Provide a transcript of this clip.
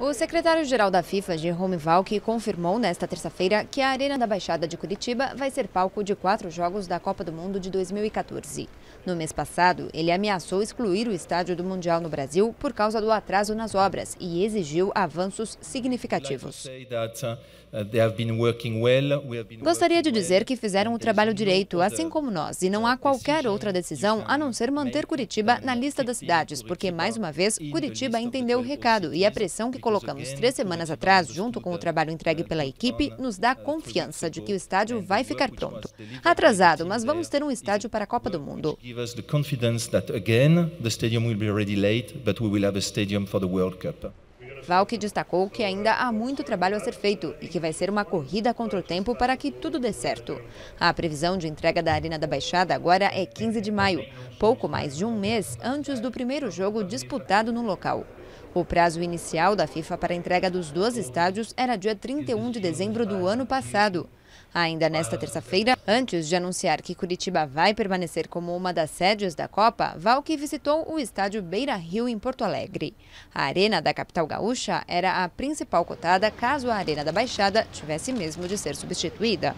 O secretário-geral da FIFA, Jerome Valk, confirmou nesta terça-feira que a Arena da Baixada de Curitiba vai ser palco de quatro jogos da Copa do Mundo de 2014. No mês passado, ele ameaçou excluir o estádio do Mundial no Brasil por causa do atraso nas obras e exigiu avanços significativos. Gostaria de dizer que fizeram o trabalho direito, assim como nós, e não há qualquer outra decisão a não ser manter Curitiba na lista das cidades, porque, mais uma vez, Curitiba entendeu o recado e a pressão que colocamos três semanas atrás, junto com o trabalho entregue pela equipe, nos né, dá confiança de que o estádio é, vai ficar pronto. Atrasado, mas vamos ter um estádio para a Copa do Mundo. Valk destacou que ainda há muito trabalho a ser feito e que vai ser uma corrida contra o tempo para que tudo dê certo. A previsão de entrega da Arena da Baixada agora é 15 de maio, pouco mais de um mês antes do primeiro jogo disputado no local. O prazo inicial da FIFA para a entrega dos 12 estádios era dia 31 de dezembro do ano passado. Ainda nesta terça-feira, antes de anunciar que Curitiba vai permanecer como uma das sedes da Copa, Valque visitou o estádio Beira Rio em Porto Alegre. A arena da capital gaúcha era a principal cotada caso a arena da Baixada tivesse mesmo de ser substituída.